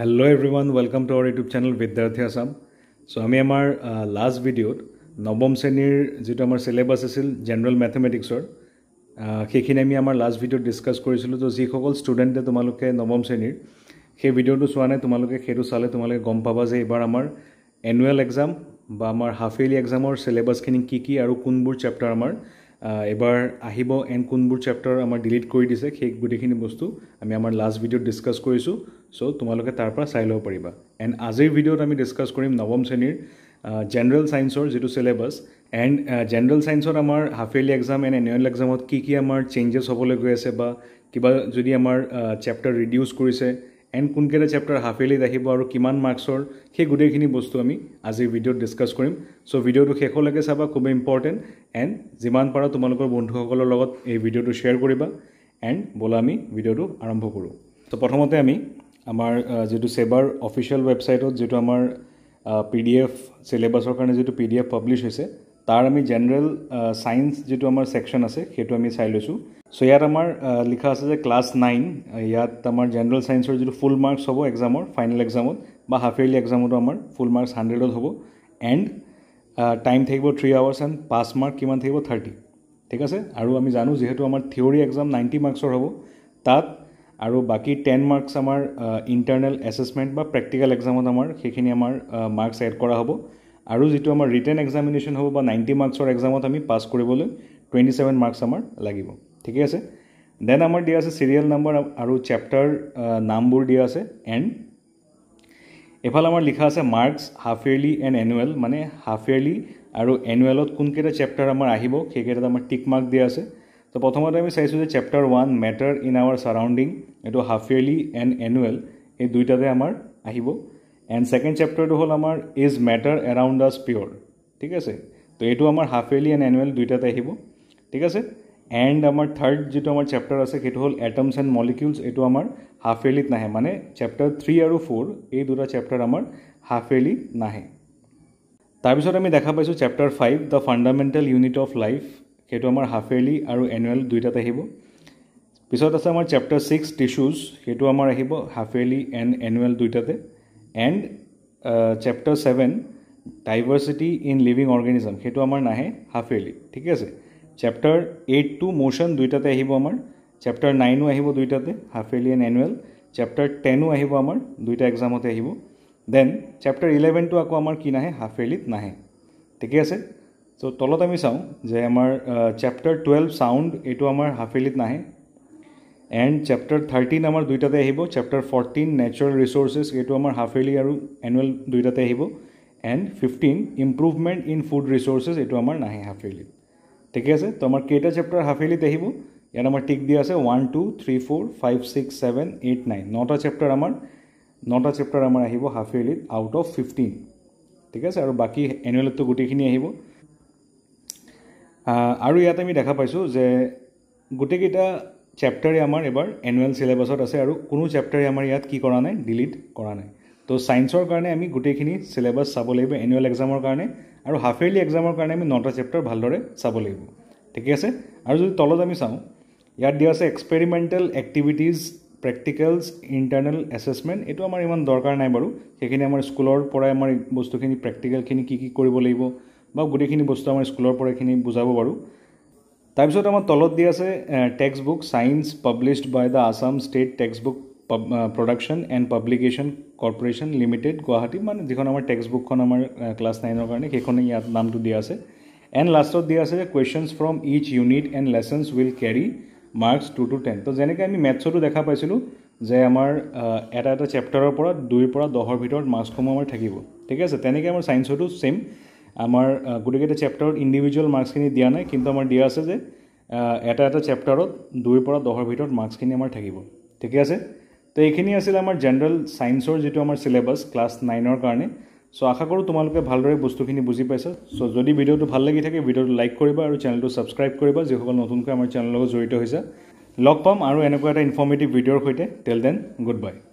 hello' everyone welcome to our YouTube channel Vidyarthi Assam ছ' আমি আমাৰ last ভিডিঅ'ত নৱম শ্ৰেণীৰ যিটো আমাৰ চিলেবাছ আছিল জেনেৰেল মেথমেটিক্সৰ সেইখিনি আমি আমাৰ লাষ্ট ভিডিঅ'ত ডিছকাছ কৰিছিলোঁ ত' যিসকল ষ্টুডেণ্টে তোমালোকে নৱম শ্ৰেণীৰ সেই ভিডিঅ'টো চোৱা নাই তোমালোকে সেইটো চালে তোমালোকে গম পাবা যে এইবাৰ আমাৰ এনুৱেল এক্সাম বা আমাৰ হাফ ইয়েৰলি এক্সামৰ চিলেবাছখিনি কি কি আৰু কোনবোৰ চেপ্টাৰ আমাৰ এবাৰ আহিব এণ্ড কোনবোৰ চেপ্টাৰ আমাৰ ডিলিট কৰি দিছে সেই গোটেইখিনি বস্তু আমি আমাৰ লাষ্ট ভিডিঅ'ত ডিছকাছ কৰিছোঁ চ' তোমালোকে তাৰ পৰা চাই ল'ব পাৰিবা এণ্ড আজিৰ ভিডিঅ'ত আমি ডিছকাছ কৰিম নৱম শ্ৰেণীৰ জেনেৰেল ছায়েন্সৰ যিটো চিলেবাছ এণ্ড জেনেৰেল ছায়েন্সত আমাৰ half yearly exam and annual এক্সামত কি কি আমাৰ চেঞ্জেছ হ'বলৈ গৈ আছে বা কিবা যদি আমাৰ চেপ্টাৰ ৰিডিউচ কৰিছে এণ্ড কোনকেইটা চেপ্টাৰ হাফ ইয়েলিত আহিব আৰু কিমান মাৰ্কছৰ সেই গোটেইখিনি বস্তু আমি আজিৰ ভিডিঅ'ত ডিছকাছ কৰিম চ' ভিডিঅ'টো শেষলৈকে চাবা খুবেই ইম্পৰ্টেণ্ট এণ্ড যিমান পাৰা তোমালোকৰ বন্ধুসকলৰ লগত এই ভিডিঅ'টো শ্বেয়াৰ কৰিবা এণ্ড ব'লা আমি ভিডিঅ'টো আৰম্ভ কৰোঁ ত' প্ৰথমতে আমি আমাৰ যিটো ছেবাৰ অফিচিয়েল ৱেবছাইটত যিটো আমাৰ পি ডি এফ চিলেবাছৰ কাৰণে যিটো পি ডি এফ পাব্লিছ হৈছে তাৰ আমি জেনেৰেল ছায়েন্স যিটো আমাৰ ছেকশ্যন আছে সেইটো আমি চাই লৈছোঁ চ' ইয়াত আমাৰ লিখা আছে যে ক্লাছ নাইন ইয়াত আমাৰ জেনেৰেল ছায়েন্সৰ যিটো ফুল মাৰ্কছ হ'ব এক্সামৰ ফাইনেল এক্সামত বা হাফ ইয়াৰলি এক্সামতো আমাৰ ফুল মাৰ্কছ হাণ্ড্ৰেডত হ'ব এণ্ড টাইম থাকিব থ্ৰী আৱাৰ্ছ এণ্ড পাঁচ মাৰ্ক কিমান থাকিব থাৰ্টি ঠিক আছে আৰু আমি জানো যিহেতু আমাৰ থিয়ৰী এক্সাম নাইণ্টি মাৰ্কছৰ হ'ব তাত আৰু বাকী টেন মাৰ্কছ আমাৰ ইণ্টাৰনেল এছেছমেণ্ট বা প্ৰেক্টিকেল এক্সামত আমাৰ সেইখিনি আমাৰ মাৰ্কছ এড কৰা হ'ব আৰু যিটো আমাৰ ৰিটেন এক্সামিনেশ্যন হ'ব বা নাইণ্টি মাৰ্কছৰ এক্সামত আমি পাছ কৰিবলৈ টুৱেণ্টি ছেভেন মাৰ্কছ আমাৰ লাগিব ঠিকে আছে দেন আমাৰ দিয়া আছে ছিৰিয়েল নম্বৰ আৰু চেপ্টাৰ নামবোৰ দিয়া আছে এণ্ড এফালে আমাৰ লিখা আছে marks half yearly and annual মানে হাফ ইয়েৰলি আৰু এনুৱেলত কোনকেইটা চেপ্টাৰ আমাৰ আহিব সেইকেইটাত আমাৰ টিক মাৰ্ক দিয়া আছে তো প্ৰথমতে আমি চাইছোঁ যে chapter one matter in our surrounding এইটো হাফ ইয়েৰলি এণ্ড এনুৱেল এই দুইটাতে আমাৰ আহিব এণ্ড ছেকেণ্ড চেপ্টাৰটো হ'ল আমাৰ ইজ মেটাৰ এৰাউণ্ড আছ পিয়'ৰ ঠিক আছে তো এইটো আমাৰ হাফ ইয়েলি এণ্ড এনুৱেল দুইটাতে আহিব ঠিক আছে এণ্ড আমাৰ থাৰ্ড যিটো আমাৰ চেপ্টাৰ আছে সেইটো হ'ল এটমছ এণ্ড মলিকিউলছ এইটো আমাৰ হাফ ইয়েলিত নাহে মানে চেপ্টাৰ থ্ৰী আৰু ফ'ৰ এই দুটা চেপ্টাৰ আমাৰ হাফ ইয়েলি নাহে তাৰপিছত আমি দেখা পাইছোঁ chapter five the fundamental unit of life সেইটো আমাৰ হাফ ইয়েলি আৰু এনুৱেল দুয়োটাতে আহিব পিছত আছে আমাৰ চেপ্টাৰ ছিক্স টিছুজ সেইটো আমাৰ আহিব হাফ ইয়েলি এণ্ড এনুৱেল দুয়োটাতে and chapter seven diversity in living organism সেইটো আমাৰ নাহে হাফ ইয়েৰলি ঠিক আছে চেপ্টাৰ এইট টু মোশ্যন দুইটাতে আহিব আমাৰ চেপ্টাৰ নাইনো আহিব দুইটাতে half yearly and annual chapter টেনো আহিব আমাৰ দুইটা এক্সামতে আহিব দেন চেপ্টাৰ ইলেভেনটো আকৌ আমাৰ কি নাহে হাফ ইয়েৰলিত নাহে ঠিকে আছে চ' তলত আমি চাওঁ যে আমাৰ চেপ্টাৰ টুৱেল্ভ চাউণ্ড এইটো আমাৰ হাফ নাহে এণ্ড চেপ্টাৰ থাৰ্টিন আমাৰ দুইটাতে আহিব চেপ্টাৰ ফৰ্টিন নেচাৰেল ৰিচোৰ্চেছ এইটো আমাৰ হাফ ইয়েলি আৰু এনুৱেল দুইটাতে আহিব and fifteen improvement in food resources এইটো আমাৰ নাহে হাফ ইয়েলিত ঠিকে আছে তো আমাৰ কেইটা চেপ্টাৰ হাফ ইয়েলিত আহিব ইয়াত আমাৰ টিক দিয়া আছে one two three four five six seven eight nine নটা চেপ্টাৰ আমাৰ নটা চেপ্টাৰ আমাৰ আহিব হাফ ইয়েলিত আউট অফ ফিফটিন ঠিক আছে আৰু বাকী এনুৱেলতটো গোটেইখিনি আহিব আৰু ইয়াত আমি দেখা পাইছোঁ যে গোটেইকেইটা চেপ্টাৰে আমাৰ এবাৰ এনুৱেল চিলেবাছত আছে আৰু কোনো চেপ্টাৰে আমাৰ ইয়াত কি কৰা নাই ডিলিট কৰা নাই তো ছায়েন্সৰ কাৰণে আমি গোটেইখিনি চিলেবাছ চাব লাগিব এনুৱেল এক্সামৰ কাৰণে আৰু হাফ ইয়েৰলি এক্সামৰ কাৰণে আমি নটা চেপ্টাৰ ভালদৰে চাব লাগিব ঠিকে আছে আৰু যদি তলত আমি চাওঁ ইয়াত দিয়া আছে experimental activities practicals internal assessment এইটো আমাৰ ইমান দৰকাৰ নাই বাৰু সেইখিনি আমাৰ স্কুলৰ পৰাই আমাৰ বস্তুখিনি প্ৰেক্টিকেলখিনি কি কি কৰিব লাগিব বা গোটেইখিনি বস্তু আমাৰ স্কুলৰ পৰা এইখিনি বুজাব পাৰোঁ তাৰপিছত আমাৰ তলত দি আছে text book science published by the Assam state text book production and publication corporation limited Guwahati মানে যিখন আমাৰ টেক্সট বুকখন আমাৰ ক্লাছ নাইনৰ কাৰণে সেইখনে ইয়াত নামটো দিয়া আছে এণ্ড লাষ্টত দিয়া আছে যে questions from each unit and lessons will carry marks two to ten তো যেনেকৈ আমি মেথছতো দেখা পাইছিলোঁ যে আমাৰ এটা এটা চেপ্টাৰৰ পৰা দুইৰ পৰা দহৰ ভিতৰত মাৰ্কছসমূহ আমাৰ থাকিব ঠিক আছে তেনেকৈ আমাৰ চায়েন্সতো ছেইম আমাৰ গোটেইকেইটা চেপ্টাৰত ইণ্ডিভিজুৱেল মাৰ্কছখিনি দিয়া নাই কিন্তু আমাৰ দিয়া আছে যে এটা এটা চেপ্টাৰত দুইৰ পৰা দহৰ ভিতৰত মাৰ্কছখিনি আমাৰ থাকিব ঠিকে আছে তো এইখিনি আছিলে আমাৰ জেনেৰেল ছায়েন্সৰ যিটো আমাৰ চিলেবাছ ক্লাছ নাইনৰ কাৰণে চ' আশা কৰোঁ তোমালোকে ভালদৰে বস্তুখিনি বুজি পাইছা চ' যদি ভিডিঅ'টো ভাল লাগি থাকে ভিডিঅ'টো লাইক কৰিবা আৰু চেনেলটো ছাবস্ক্ৰাইব কৰিবা যিসকল নতুনকৈ আমাৰ চেনেলৰ লগত জড়িত হৈছে লগ পাম আৰু এনেকুৱা এটা ইনফৰ্মেটিভ ভিডিঅ'ৰ সৈতে টেল দেন গুড বাই